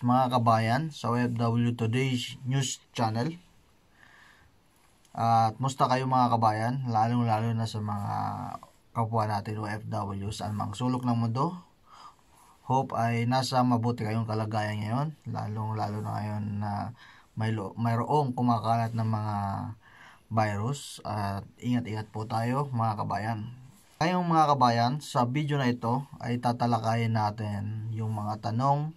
mga kabayan, sa OFW Today's News Channel. At musta kayo mga kabayan, lalong-lalo na sa mga kapwa natin OFW sa anumang sulok ng mundo. Hope ay nasa mabuti kayong kalagayan ngayon, lalong-lalo na ngayon na may mayroong kumakalat ng mga virus. At ingat-ingat po tayo mga kabayan. Ngayong mga kabayan, sa video na ito ay tatalakayin natin yung mga tanong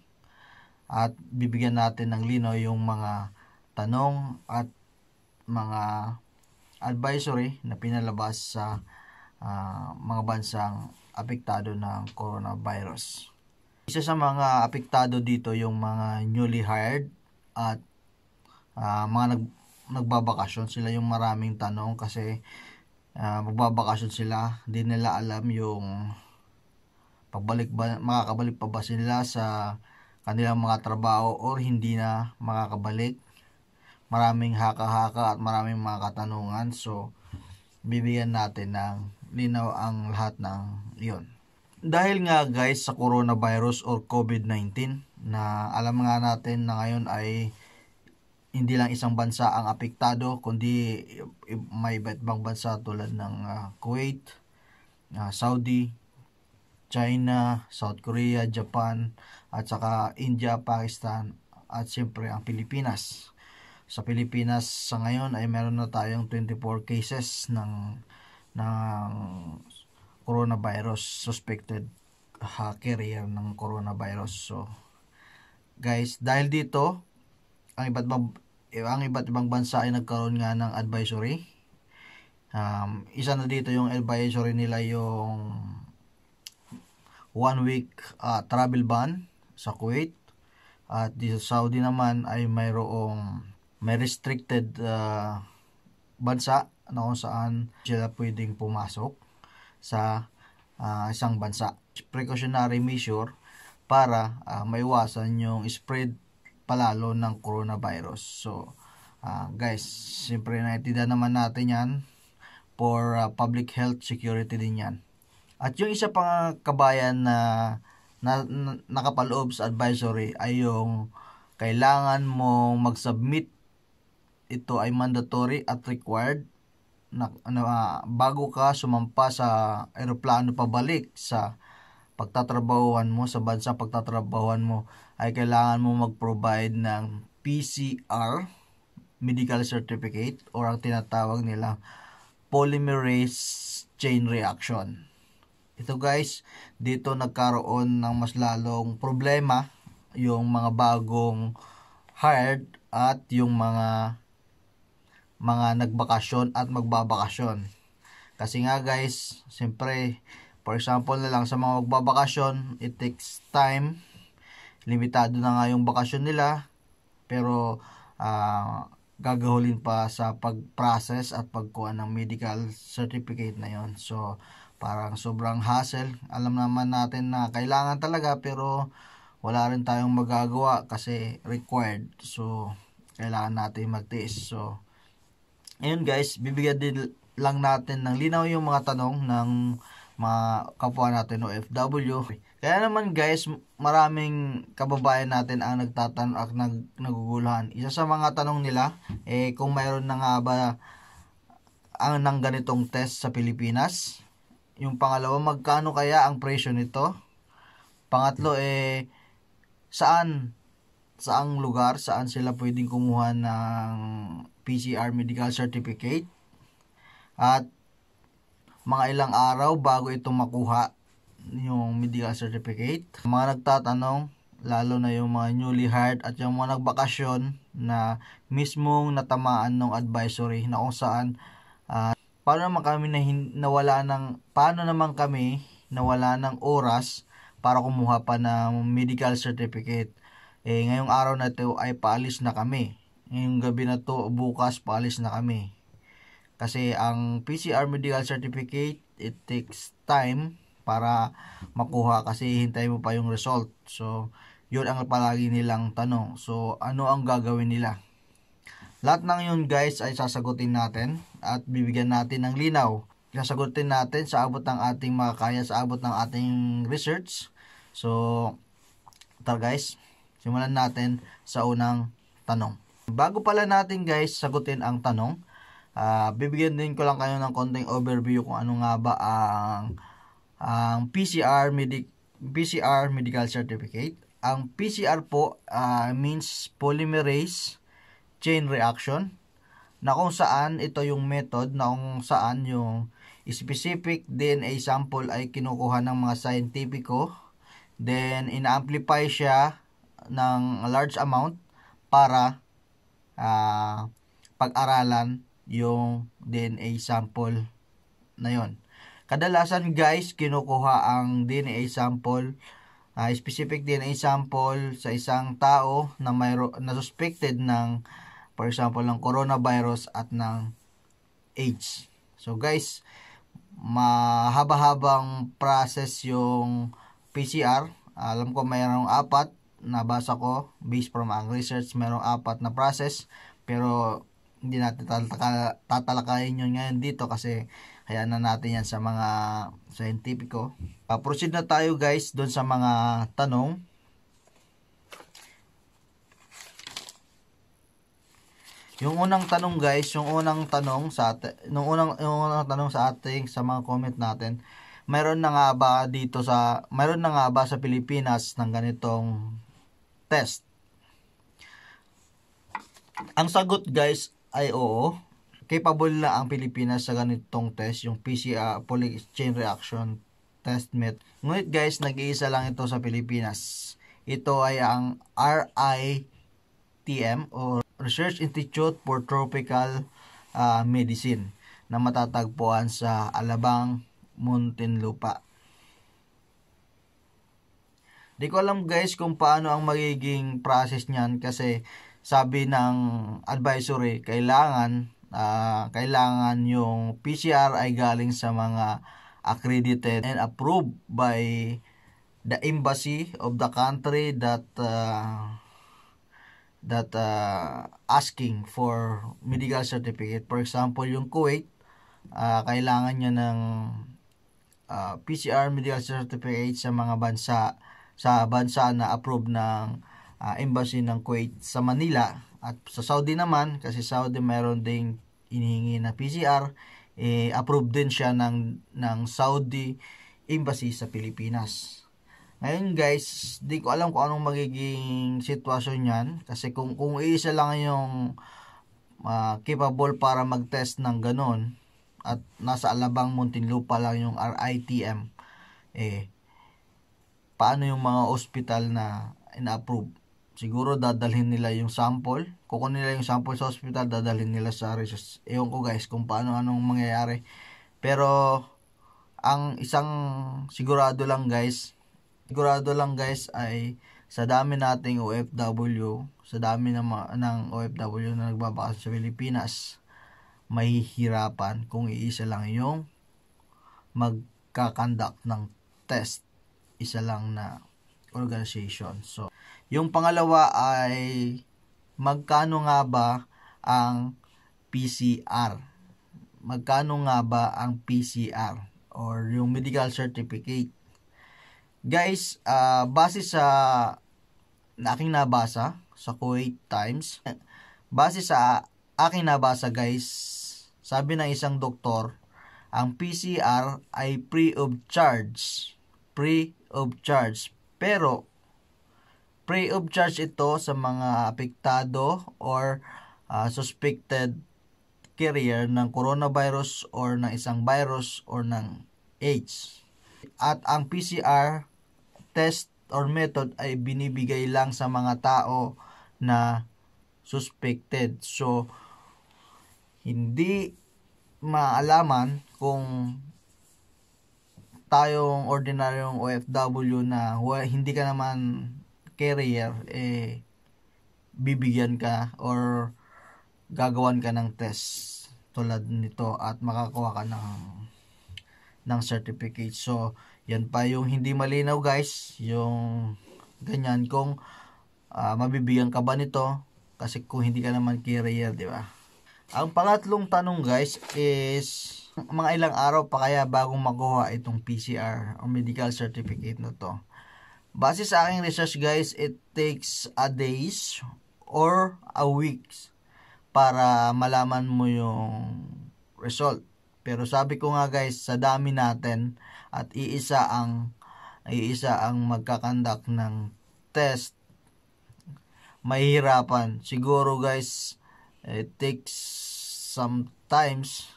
at bibigyan natin ng lino yung mga tanong at mga advisory na pinalabas sa uh, mga bansang apektado ng coronavirus. Isa sa mga apektado dito yung mga newly hired at uh, mga nag nagbabakasyon sila yung maraming tanong kasi uh, magbabakasyon sila hindi nila alam yung pagbalik ba, makakabalik pa ba sila sa kanilang mga trabaho or hindi na makakabalik. Maraming haka-haka at maraming mga katanungan. So, bibigyan natin ng linaw ang lahat ng iyon. Dahil nga guys sa coronavirus or COVID-19 na alam nga natin na ngayon ay hindi lang isang bansa ang apektado kundi may iba't ibang bansa tulad ng uh, Kuwait, uh, Saudi, China, South Korea, Japan, at saka India, Pakistan, at siyempre ang Pilipinas. Sa Pilipinas sa ngayon ay meron na tayong 24 cases ng ng coronavirus suspected hacker yan ng coronavirus. So guys, dahil dito ang iba't ibang ang iba't ibang bansa ay nagkaroon nga ng advisory. Um, isa na dito yung advisory nila yung 1 week uh, travel ban sa Kuwait at sa Saudi naman ay mayroong may restricted uh, bansa na kung saan sila pwedeng pumasok sa uh, isang bansa. Precautionary measure para uh, maiwasan yung spread palalo ng coronavirus. So uh, guys, siyempre naitida naman natin yan for uh, public health security din yan. At yung isa pang kabayan na, na, na nakapaloob sa advisory ay yung kailangan mong mag-submit ito ay mandatory at required na, na bago ka sumampa sa eroplano pabalik sa pagtatrabahuan mo sa bansa pagtatrabahuan mo ay kailangan mo mag-provide ng PCR medical certificate or ang tinatawag nila polymerase chain reaction. Ito guys, dito nagkaroon ng mas lalong problema yung mga bagong hired at yung mga mga nagbakasyon at magbabakasyon. Kasi nga guys, siyempre, for example na lang sa mga magbabakasyon, it takes time. Limitado na nga yung bakasyon nila. Pero, uh, gagahulin pa sa pag-process at pagkuha ng medical certificate na yon So, parang sobrang hassle. Alam naman natin na kailangan talaga pero wala rin tayong magagawa kasi required. So, kailangan natin magtiis. So, ayun guys, bibigyan din lang natin ng linaw yung mga tanong ng mga kapwa natin OFW. Kaya naman guys, maraming kababayan natin ang nagtatanong at nag, naguguluhan. Isa sa mga tanong nila, eh kung mayroon na nga ba ang nang ganitong test sa Pilipinas? Yung pangalawa, magkano kaya ang presyo nito? Pangatlo, eh, saan, saang lugar, saan sila pwedeng kumuha ng PCR medical certificate? At mga ilang araw bago ito makuha yung medical certificate. Mga nagtatanong, lalo na yung mga newly hired at yung mga nagbakasyon na mismong natamaan ng advisory na kung saan uh, paano naman kami na nawala ng paano naman kami nawala ng oras para kumuha pa ng medical certificate. Eh ngayong araw na ito ay paalis na kami. Ngayong gabi na to bukas paalis na kami. Kasi ang PCR medical certificate it takes time para makuha kasi hintay mo pa yung result. So yun ang palagi nilang tanong. So ano ang gagawin nila? Lahat ng yun guys ay sasagutin natin at bibigyan natin ng linaw. Sasagutin natin sa abot ng ating makakaya, sa abot ng ating research. So, tara guys, simulan natin sa unang tanong. Bago pala natin guys sagutin ang tanong, uh, bibigyan din ko lang kayo ng konting overview kung ano nga ba ang ang PCR medic PCR medical certificate. Ang PCR po uh, means polymerase chain reaction na kung saan ito yung method na kung saan yung specific DNA sample ay kinukuha ng mga scientifico then ina-amplify siya ng large amount para uh, pag-aralan yung DNA sample na yon. Kadalasan guys, kinukuha ang DNA sample, uh, specific DNA sample sa isang tao na mayro na suspected ng for example, ng coronavirus at ng AIDS. So guys, mahaba-habang process yung PCR. Alam ko mayroong apat, nabasa ko, based from ang research, mayroong apat na process. Pero hindi natin tatalaka, tatalakayin yun ngayon dito kasi kaya na natin yan sa mga scientifico. Uh, proceed na tayo guys doon sa mga tanong. Yung unang tanong guys, yung unang tanong sa nung unang, yung unang tanong sa ating sa mga comment natin, mayroon na nga ba dito sa, mayroon na nga ba sa Pilipinas ng ganitong test? Ang sagot guys ay oo. Capable na ang Pilipinas sa ganitong test, yung PCR, polymerase chain reaction test met. Ngunit guys, nag-iisa lang ito sa Pilipinas. Ito ay ang RI RITM o Research Institute for Tropical uh, Medicine na matatagpuan sa Alabang, Muntinlupa. Di ko alam guys kung paano ang magiging process niyan kasi sabi ng advisory kailangan uh, kailangan yung PCR ay galing sa mga accredited and approved by the embassy of the country that uh, that uh, asking for medical certificate. For example, yung Kuwait, uh, kailangan niya ng uh, PCR medical certificate sa mga bansa sa bansa na approved ng uh, embassy ng Kuwait sa Manila at sa Saudi naman kasi Saudi meron ding inihingi na PCR eh approved din siya ng ng Saudi embassy sa Pilipinas. Ngayon guys, di ko alam kung anong magiging sitwasyon yan. Kasi kung, kung isa lang yung uh, capable para mag-test ng ganun at nasa Alabang Muntinlupa lang yung RITM, eh, paano yung mga ospital na in approve Siguro dadalhin nila yung sample. Kukunin nila yung sample sa hospital, dadalhin nila sa research. Ewan ko guys kung paano anong mangyayari. Pero, ang isang sigurado lang guys, Sigurado lang guys ay sa dami nating OFW, sa dami ng, ng OFW na nagbabakasyon sa Pilipinas, mahihirapan kung iisa lang yung magkakandak ng test. Isa lang na organization. So, yung pangalawa ay magkano nga ba ang PCR? Magkano nga ba ang PCR or yung medical certificate? Guys, uh, base sa na aking nabasa sa Kuwait Times, base sa aking nabasa guys, sabi ng isang doktor, ang PCR ay pre of charge. Pre of charge. Pero, pre of charge ito sa mga apektado or uh, suspected carrier ng coronavirus or ng isang virus or ng AIDS. At ang PCR test or method ay binibigay lang sa mga tao na suspected. So, hindi maalaman kung tayong ordinaryong OFW na hindi ka naman carrier, eh, bibigyan ka or gagawan ka ng test tulad nito at makakuha ka ng ng certificate. So, yan pa yung hindi malinaw guys, yung ganyan kung uh, mabibigyan ka ba nito kasi kung hindi ka naman carrier, di ba? Ang pangatlong tanong guys is mga ilang araw pa kaya bagong makuha itong PCR o medical certificate na to. Base sa aking research guys, it takes a days or a weeks para malaman mo yung result. Pero sabi ko nga guys, sa dami natin at iisa ang iisa ang magkakandak ng test mahirapan. Siguro guys, it takes sometimes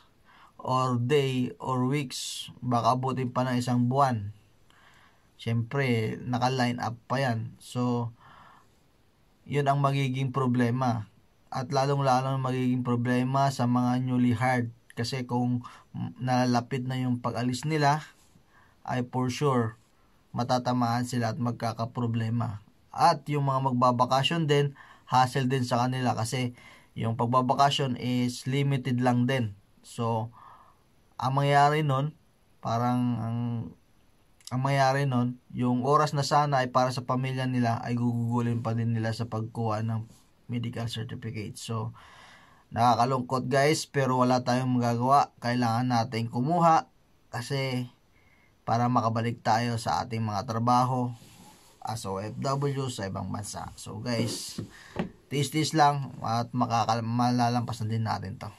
or day or weeks, baka abutin pa ng isang buwan. Siyempre, naka-line up pa yan. So, yun ang magiging problema. At lalong-lalong magiging problema sa mga newly hired kasi kung nalalapit na yung pag-alis nila, ay for sure matatamaan sila at magkakaproblema. At yung mga magbabakasyon din, hassle din sa kanila kasi yung pagbabakasyon is limited lang din. So, ang mangyayari nun, parang ang, ang mangyari nun, yung oras na sana ay para sa pamilya nila ay gugugulin pa din nila sa pagkuha ng medical certificate. So, Nakakalungkot guys pero wala tayong magagawa. Kailangan natin kumuha kasi para makabalik tayo sa ating mga trabaho as OFW sa ibang bansa. So guys, tis-tis lang at malalampasan din natin to.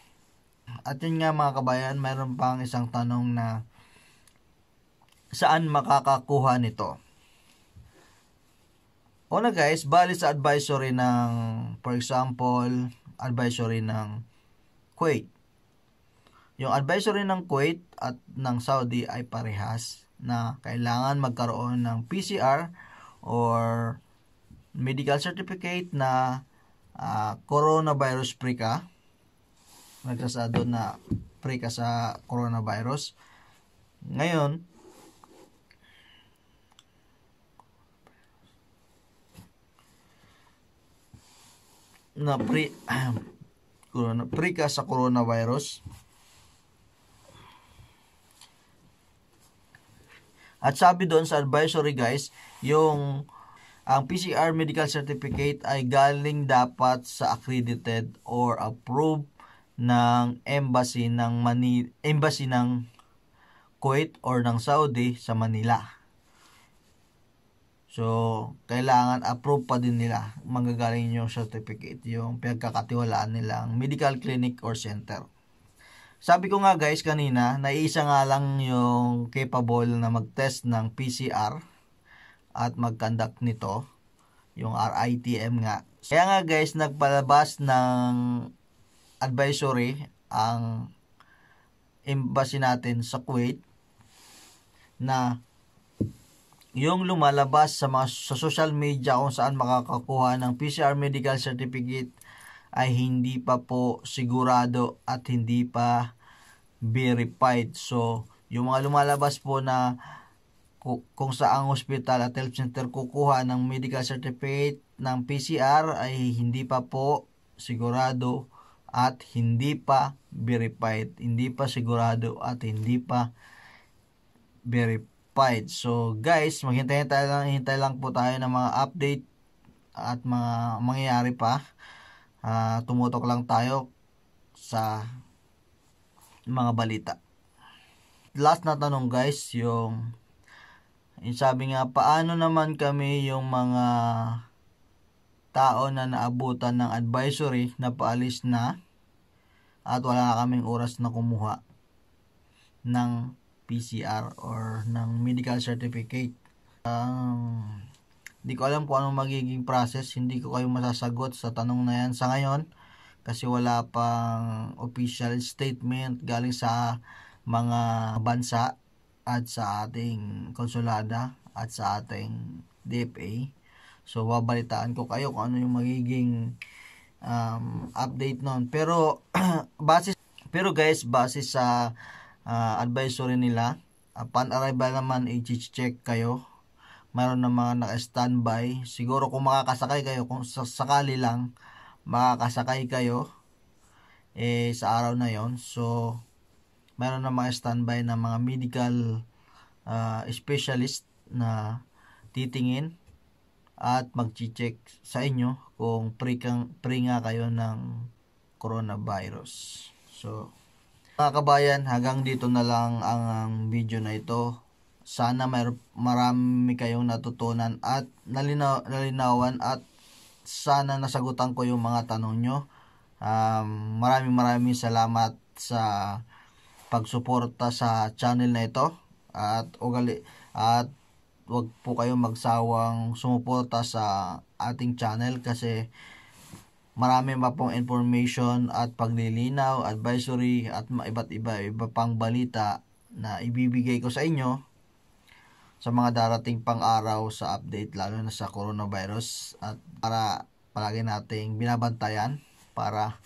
At yun nga mga kabayan, mayroon pang isang tanong na saan makakakuha nito. Una guys, bali sa advisory ng, for example, advisory ng Kuwait. Yung advisory ng Kuwait at ng Saudi ay parehas na kailangan magkaroon ng PCR or medical certificate na uh, coronavirus free ka. Nagsasado na free ka sa coronavirus. Ngayon, na pre corona pre ka sa coronavirus At sabi doon sa advisory guys, yung ang PCR medical certificate ay galing dapat sa accredited or approved ng embassy ng Manila, embassy ng Kuwait or ng Saudi sa Manila. So, kailangan approve pa din nila manggagaling yung certificate, yung pinagkakatiwalaan nilang medical clinic or center. Sabi ko nga guys kanina, naiisa nga lang yung capable na mag-test ng PCR at mag-conduct nito, yung RITM nga. Kaya nga guys, nagpalabas ng advisory ang embassy natin sa Kuwait na yung lumalabas sa mga sa social media kung saan makakakuha ng PCR medical certificate ay hindi pa po sigurado at hindi pa verified. So, yung mga lumalabas po na kung saang hospital at health center kukuha ng medical certificate ng PCR ay hindi pa po sigurado at hindi pa verified. Hindi pa sigurado at hindi pa verified occupied. So guys, maghintay tayo lang, hintay lang po tayo ng mga update at mga mangyayari pa. Uh, tumutok lang tayo sa mga balita. Last na tanong guys, yung, yung sabi nga paano naman kami yung mga tao na naabutan ng advisory na paalis na at wala na kaming oras na kumuha ng PCR or ng medical certificate. Um, di ko alam kung anong magiging process. Hindi ko kayo masasagot sa tanong na yan sa ngayon kasi wala pang official statement galing sa mga bansa at sa ating konsulada at sa ating DFA. So, wabalitaan ko kayo kung ano yung magiging um, update nun. Pero, base, pero guys, base sa uh, advisory nila. Ah, upon arrival naman, i-check kayo. Mayroon na mga naka-standby. Siguro kung makakasakay kayo, kung sasakali lang, makakasakay kayo eh, sa araw na yon So, mayroon na mga standby na mga medical uh, specialist na titingin at mag-check sa inyo kung pre, kang, pre nga kayo ng coronavirus. So, mga kabayan, hanggang dito na lang ang video na ito. Sana may marami kayong natutunan at nalinaw, nalinawan at sana nasagutan ko yung mga tanong nyo. Um, maraming maraming salamat sa pagsuporta sa channel na ito at ugali at wag po kayong magsawang sumuporta sa ating channel kasi Marami pa pong information at paglilinaw, advisory at iba't iba, iba pang balita na ibibigay ko sa inyo sa mga darating pang araw sa update lalo na sa coronavirus at para palagi nating binabantayan para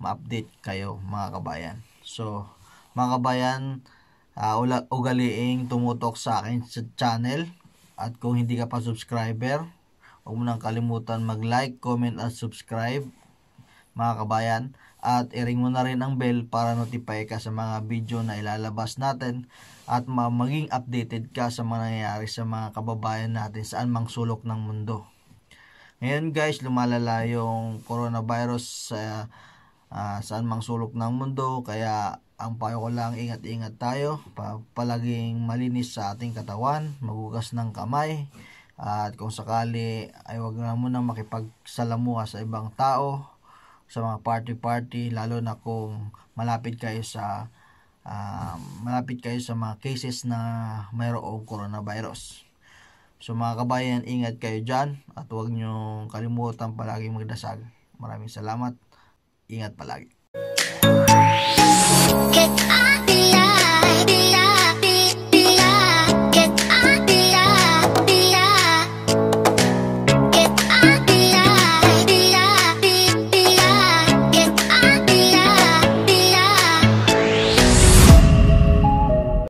ma-update kayo mga kabayan. So mga kabayan, uh, ugaliing tumutok sa akin sa channel at kung hindi ka pa subscriber, Huwag mo nang kalimutan mag-like, comment at subscribe mga kabayan. At i-ring mo na rin ang bell para notify ka sa mga video na ilalabas natin at maging updated ka sa mga nangyayari sa mga kababayan natin saan mang sulok ng mundo. Ngayon guys, lumalala yung coronavirus sa uh, ah, saan mang sulok ng mundo kaya ang payo ko lang ingat-ingat tayo palaging malinis sa ating katawan magugas ng kamay at kung sakali ay huwag na muna makipagsalamuha sa ibang tao, sa mga party-party, lalo na kung malapit kayo sa uh, malapit kayo sa mga cases na mayroong coronavirus. So mga kabayan, ingat kayo dyan at huwag nyo kalimutan palagi magdasal. Maraming salamat. Ingat palagi. Cause I be like